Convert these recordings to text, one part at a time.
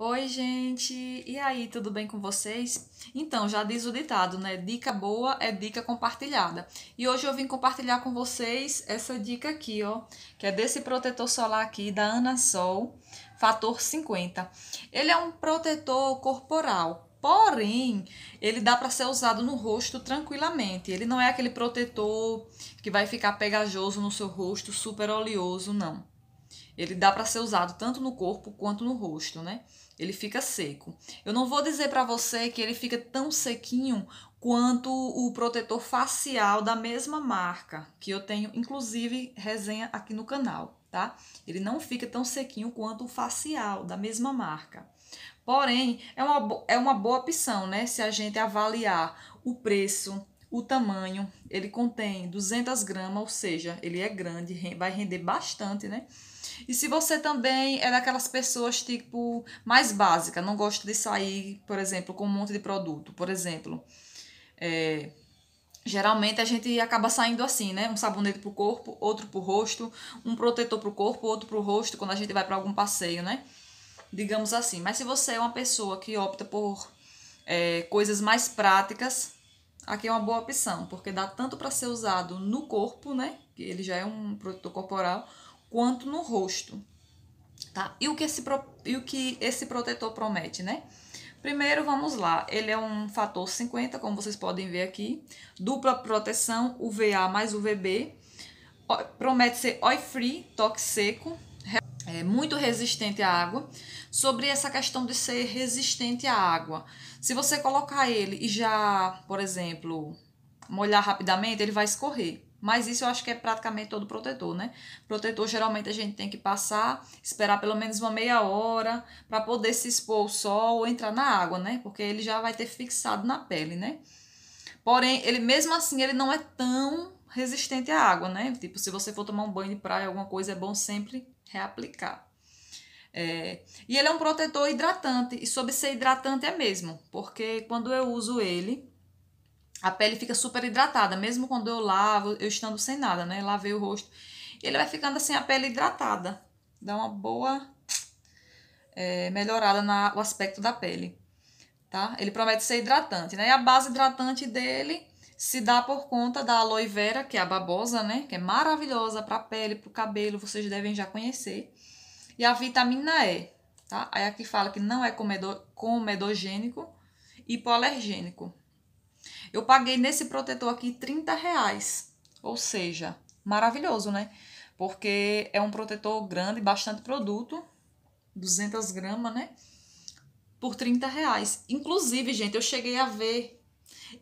Oi, gente! E aí, tudo bem com vocês? Então, já diz o ditado, né? Dica boa é dica compartilhada. E hoje eu vim compartilhar com vocês essa dica aqui, ó, que é desse protetor solar aqui da Anasol, fator 50. Ele é um protetor corporal, porém, ele dá para ser usado no rosto tranquilamente. Ele não é aquele protetor que vai ficar pegajoso no seu rosto, super oleoso, não. Ele dá para ser usado tanto no corpo quanto no rosto, né? Ele fica seco. Eu não vou dizer para você que ele fica tão sequinho quanto o protetor facial da mesma marca, que eu tenho inclusive resenha aqui no canal, tá? Ele não fica tão sequinho quanto o facial da mesma marca. Porém, é uma, é uma boa opção, né? Se a gente avaliar o preço o tamanho, ele contém 200 gramas, ou seja, ele é grande, vai render bastante, né? E se você também é daquelas pessoas tipo mais básica, não gosta de sair, por exemplo, com um monte de produto, por exemplo, é, geralmente a gente acaba saindo assim, né? Um sabonete pro corpo, outro pro rosto, um protetor pro corpo, outro pro rosto, quando a gente vai para algum passeio, né? Digamos assim. Mas se você é uma pessoa que opta por é, coisas mais práticas, aqui é uma boa opção, porque dá tanto para ser usado no corpo, né? Que ele já é um protetor corporal, quanto no rosto. Tá? E o que esse, e o que esse protetor promete, né? Primeiro, vamos lá. Ele é um fator 50, como vocês podem ver aqui. Dupla proteção, UVA mais UVB. Promete ser oil free toque seco, é, muito resistente à água, sobre essa questão de ser resistente à água. Se você colocar ele e já, por exemplo, molhar rapidamente, ele vai escorrer. Mas isso eu acho que é praticamente todo protetor, né? Protetor geralmente a gente tem que passar, esperar pelo menos uma meia hora para poder se expor ao sol ou entrar na água, né? Porque ele já vai ter fixado na pele, né? Porém, ele mesmo assim ele não é tão resistente à água, né? Tipo, se você for tomar um banho de praia, alguma coisa, é bom sempre reaplicar. É, e ele é um protetor hidratante, e sobre ser hidratante é mesmo, porque quando eu uso ele, a pele fica super hidratada, mesmo quando eu lavo, eu estando sem nada, né? Lavei o rosto, ele vai ficando assim a pele hidratada, dá uma boa é, melhorada no aspecto da pele, tá? Ele promete ser hidratante, né? E a base hidratante dele se dá por conta da aloe vera, que é a babosa, né? Que é maravilhosa para a pele, para o cabelo, vocês devem já conhecer. E a vitamina E, tá? Aí aqui fala que não é comedogênico comedogênico, hipoalergênico. Eu paguei nesse protetor aqui 30 reais, ou seja, maravilhoso, né? Porque é um protetor grande, bastante produto, 200 gramas, né? Por 30 reais. Inclusive, gente, eu cheguei a ver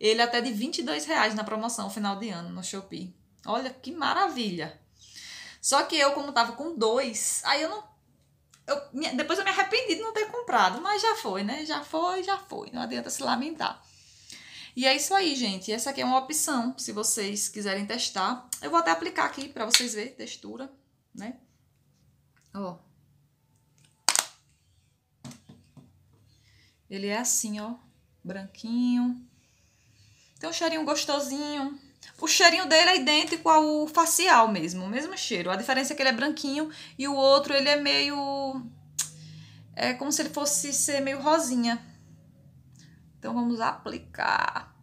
ele até de 22 reais na promoção final de ano no Shopee. Olha que maravilha! Só que eu, como tava com dois, aí eu não. Eu, depois eu me arrependi de não ter comprado, mas já foi, né? Já foi, já foi. Não adianta se lamentar. E é isso aí, gente. Essa aqui é uma opção, se vocês quiserem testar. Eu vou até aplicar aqui para vocês verem textura, né? Ó. Ele é assim, ó, branquinho. Tem um cheirinho gostosinho. O cheirinho dele é idêntico ao facial mesmo, o mesmo cheiro. A diferença é que ele é branquinho e o outro ele é meio... É como se ele fosse ser meio rosinha. Então vamos aplicar.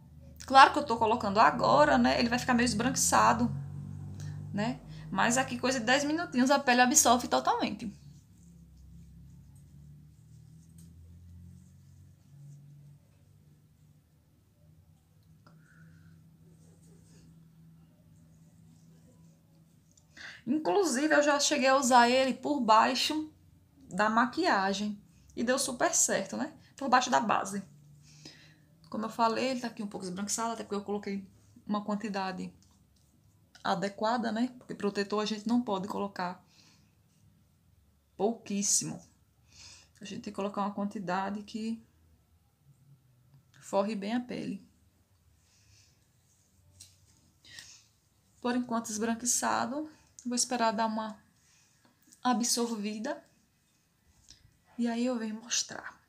Claro que eu tô colocando agora, né? Ele vai ficar meio esbranquiçado, né? Mas aqui coisa de 10 minutinhos a pele absorve totalmente. Inclusive, eu já cheguei a usar ele por baixo da maquiagem. E deu super certo, né? Por baixo da base. Como eu falei, ele tá aqui um pouco esbranquiçado, até porque eu coloquei uma quantidade adequada, né? Porque protetor a gente não pode colocar pouquíssimo. A gente tem que colocar uma quantidade que forre bem a pele. Por enquanto esbranquiçado, Vou esperar dar uma absorvida. E aí eu venho mostrar.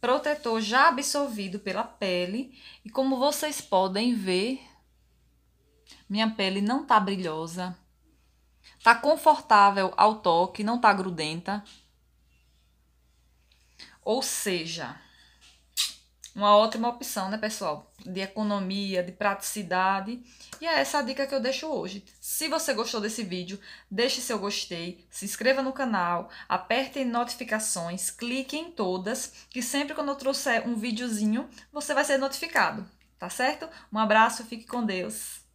Protetor já absorvido pela pele. E como vocês podem ver, minha pele não tá brilhosa. Tá confortável ao toque, não tá grudenta. Ou seja, uma ótima opção, né, pessoal? De economia, de praticidade. E é essa a dica que eu deixo hoje. Se você gostou desse vídeo, deixe seu gostei, se inscreva no canal, aperte em notificações, clique em todas, que sempre quando eu trouxer um videozinho, você vai ser notificado, tá certo? Um abraço, fique com Deus.